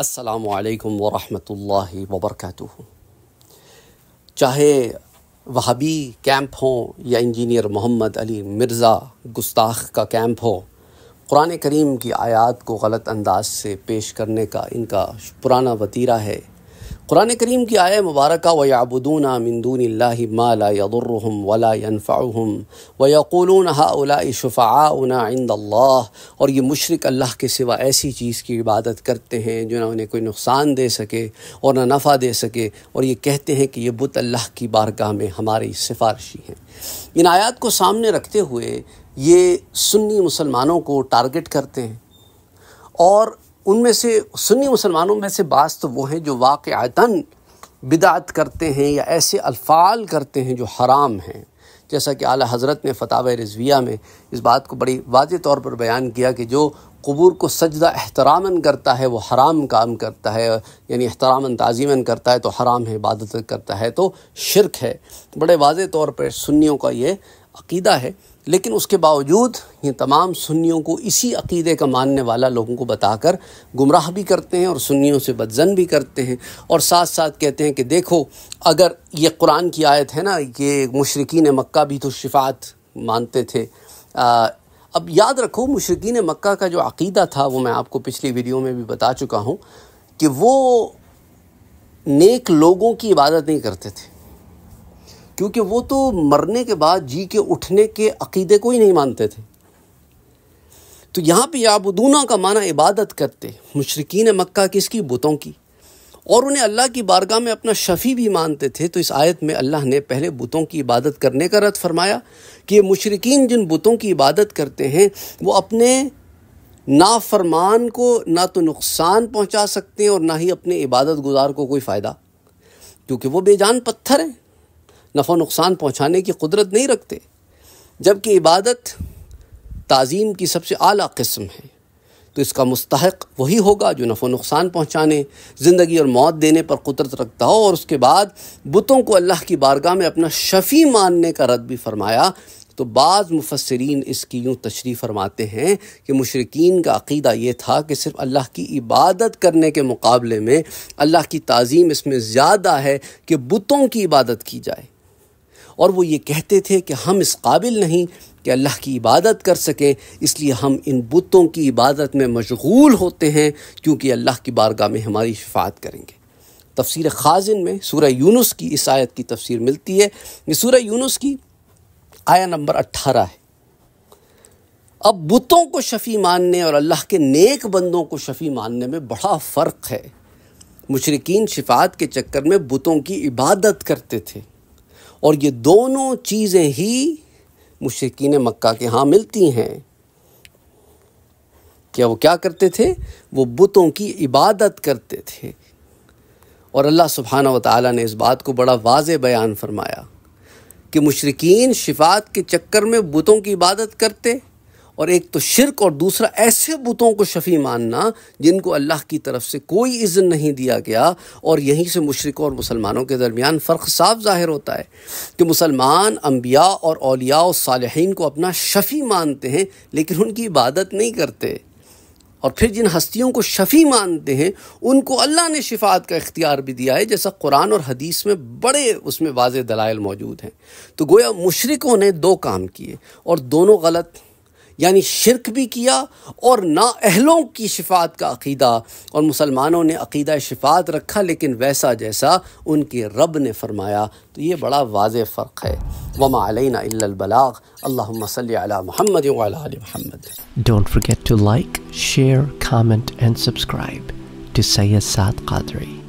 असलकम वरहि वबरक चाहे वहाबी कैंप हो या इंजीनियर मोहम्मद अली मिर्ज़ा गुस्ताख का कैंप हो कुरान करीम की आयत को गलत अंदाज से पेश करने का इनका पुराना वतीरा है कुरान करीम की आय मुबारक वयाबुदून मिंदून माला यदुरहम वला यनफ़ाहम वयक़ूलून हाउला शफ़ाउना और ये मुशरक अल्लाह के सिवा ऐसी चीज़ की इबादत करते हैं जो ना उन्हें कोई नुकसान दे सके और ना नफ़ा दे सके और ये कहते हैं कि ये बुत अल्लाह की बारगाह में हमारी सिफारशी हैं इन आयात को सामने रखते हुए ये सुन्नी मुसलमानों को टारगेट करते हैं और उनमें से सुन्नी मुसलमानों में से बास तो वो हैं जो वाक़ता बिदात करते हैं या ऐसे अल्फाल करते हैं जो हराम हैं जैसा कि आला हज़रत ने फ़ताब रजविया में इस बात को बड़ी वाज तौर पर बयान किया कि जो कबूर को सजदा एहतरामन करता है वो हराम काम करता है यानी एहतरामन ताज़ीमन करता है तो हराम है इबादत करता है तो शिरक है बड़े वाज तौर पर सुन्नियों का ये अकीदा है लेकिन उसके बावजूद ये तमाम सुन्नियों को इसी अकीदे का मानने वाला लोगों को बताकर गुमराह भी करते हैं और सुन्नियों से बदजन भी करते हैं और साथ साथ कहते हैं कि देखो अगर ये कुरान की आयत है ना ये मशरकिन मक्का भी तो शिफात मानते थे आ, अब याद रखो मशरकिन मक्का का जो अकीदा था वो मैं आपको पिछली वीडियो में भी बता चुका हूँ कि वो नेक लोगों की इबादत नहीं करते थे क्योंकि वो तो मरने के बाद जी के उठने के अकीदे को ही नहीं मानते थे तो यहाँ पे याबदूना का माना इबादत करते मुशरकिन मक्का किसकी बुतों की और उन्हें अल्लाह की बारगाह में अपना शफ़ी भी मानते थे तो इस आयत में अल्लाह ने पहले बुतों की इबादत करने का रद्द फरमाया कि ये मुशरकिन जिन बुतों की इबादत करते हैं वो अपने नाफरमान को ना तो नुकसान पहुँचा सकते हैं और ना ही अपने इबादत गुजार को कोई फ़ायदा क्योंकि वो बेजान पत्थर हैं नफ़ा नुकसान पहुँचाने की कुदरत नहीं रखते जबकि इबादत तज़ीम की सबसे अली कस्म है तो इसका मुस्तक वही होगा जो नफ़ो नुकसान पहुँचाने ज़िंदगी और मौत देने पर कुदरत रखता हो और उसके बाद बुतों को अल्लाह की बारगाह में अपना शफ़ी मानने का रद्द भी फरमाया तो बाज़ मुफसरीन इसकी यूँ तशरी फरमाते हैं कि मशरकिन का अकीदा ये था कि सिर्फ अल्लाह की इबादत करने के मुकाबले में अल्लाह की तज़ीम इसमें ज़्यादा है कि बुतों की इबादत की जाए और वो ये कहते थे कि हम इस काबिल नहीं कि अल्लाह की इबादत कर सकें इसलिए हम इन बुतों की इबादत में मशगूल होते हैं क्योंकि अल्लाह की बारगाह में हमारी शफात करेंगे तफसीर खाजिन में सूर्य यूनुस की इस आयत की तफसीर मिलती है ये सूर्य यूनुस की आया नंबर अट्ठारह है अब बुतों को शफ़ी मानने और अल्लाह के नेक बंदों को शफ़ी मानने में बड़ा फ़र्क है मुशरकिन शिफात के चक्कर में बुतों की इबादत करते थे और ये दोनों चीज़ें ही मुशरकिन मक्का के यहाँ मिलती हैं क्या वो क्या करते थे वो बुतों की इबादत करते थे और अल्लाह सुबहाना वाली ने इस बात को बड़ा वाज बयान फरमाया कि मुशरकिन शिफात के चक्कर में बुतों की इबादत करते और एक तो शिरक और दूसरा ऐसे बुतों को शफ़ी मानना जिनको अल्लाह की तरफ से कोई इज़्ज़त नहीं दिया गया और यहीं से मुशरक़ों और मुसलमानों के दरमियान फ़र्क साफ ज़ाहिर होता है कि मुसलमान अम्बिया और अलिया और सालहीन को अपना शफ़ी मानते हैं लेकिन उनकी इबादत नहीं करते और फिर जिन हस्तियों को शफ़ी मानते हैं उनको अल्लाह ने शिफात का इख्तियार भी दिया है जैसा कुरान और हदीस में बड़े उसमें वाज दलाइल मौजूद हैं तो गोया मुशरक़ों ने दो काम किए और दोनों गलत यानी शिरक भी किया और ना अहलों की शिफात का अकीदा और मुसलमानों ने अकीदा शिफात रखा लेकिन वैसा जैसा उनके रब ने फरमाया तो ये बड़ा वाज फ़र्क है वमा अलबलाग अल्ला महमद महमद don't forget to like share comment and subscribe to Syed Saad Qadri